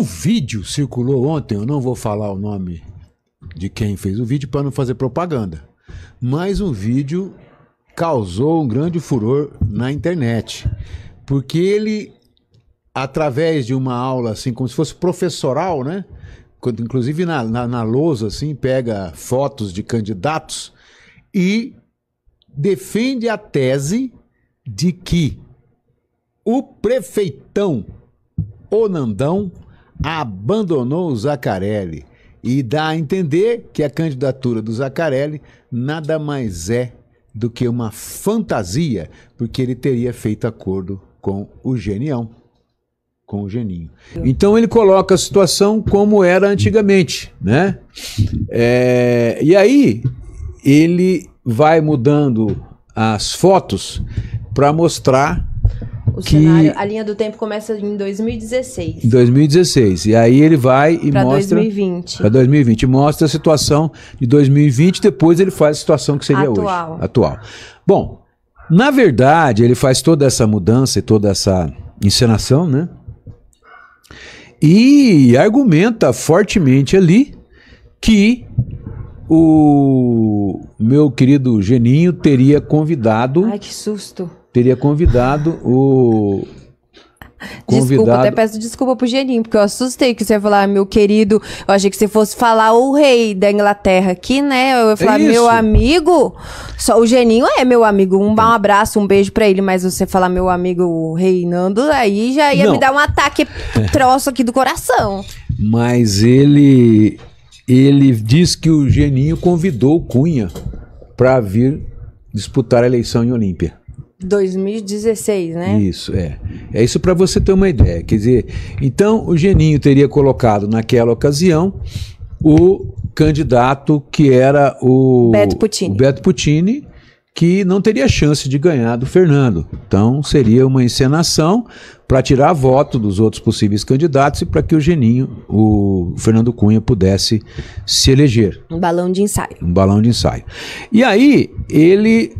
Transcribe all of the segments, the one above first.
um vídeo circulou ontem, eu não vou falar o nome de quem fez o vídeo para não fazer propaganda, mas um vídeo causou um grande furor na internet, porque ele, através de uma aula assim, como se fosse professoral, né? Quando, inclusive na, na, na lousa, assim, pega fotos de candidatos e defende a tese de que o prefeitão Onandão abandonou o Zaccarelli e dá a entender que a candidatura do Zaccarelli nada mais é do que uma fantasia, porque ele teria feito acordo com o Genião, com o Geninho. Então ele coloca a situação como era antigamente, né? É, e aí ele vai mudando as fotos para mostrar o que... cenário, a linha do tempo começa em 2016. 2016. E aí ele vai e pra mostra. Para 2020. Para 2020. Mostra a situação de 2020, depois ele faz a situação que seria Atual. hoje. Atual. Bom, na verdade, ele faz toda essa mudança e toda essa encenação, né? E argumenta fortemente ali que o meu querido Geninho teria convidado. Ai, que susto! teria convidado o. Convidado... Desculpa, até peço desculpa pro Geninho, porque eu assustei que você ia falar, meu querido. Eu achei que você fosse falar o rei da Inglaterra aqui, né? Eu ia falar, é meu amigo. Só o Geninho é meu amigo. Um, um tá. abraço, um beijo pra ele, mas você falar, meu amigo reinando aí já ia Não. me dar um ataque troço aqui do coração. Mas ele. Ele diz que o Geninho convidou o Cunha para vir disputar a eleição em Olímpia. 2016, né? Isso, é. É isso para você ter uma ideia. Quer dizer, então o Geninho teria colocado naquela ocasião o candidato que era o Beto Puccini, o Beto Puccini que não teria chance de ganhar do Fernando. Então seria uma encenação para tirar voto dos outros possíveis candidatos e para que o Geninho, o Fernando Cunha, pudesse se eleger. Um balão de ensaio. Um balão de ensaio. E aí ele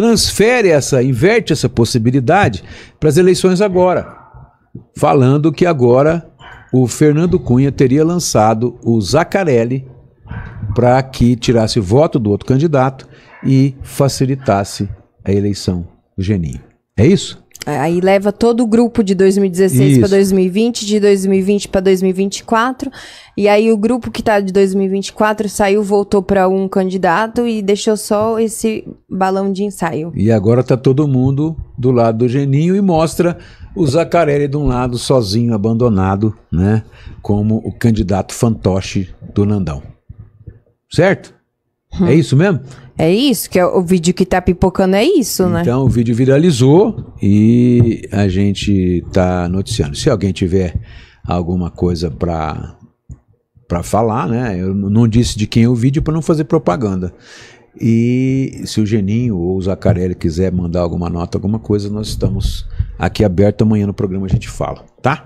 transfere essa, inverte essa possibilidade para as eleições agora, falando que agora o Fernando Cunha teria lançado o Zacarelli para que tirasse o voto do outro candidato e facilitasse a eleição do Geninho. É isso? Aí leva todo o grupo de 2016 para 2020, de 2020 para 2024. E aí o grupo que está de 2024 saiu, voltou para um candidato e deixou só esse balão de ensaio. E agora está todo mundo do lado do Geninho e mostra o Zacarelli de um lado sozinho, abandonado, né, como o candidato fantoche do Nandão. Certo? É hum. É isso mesmo? É isso, que é o vídeo que tá pipocando é isso, então, né? Então o vídeo viralizou, e a gente está noticiando. Se alguém tiver alguma coisa para para falar, né? Eu não disse de quem é o vídeo para não fazer propaganda. E se o Geninho ou o Zacarelli quiser mandar alguma nota, alguma coisa, nós estamos aqui aberto amanhã no programa a gente fala, tá?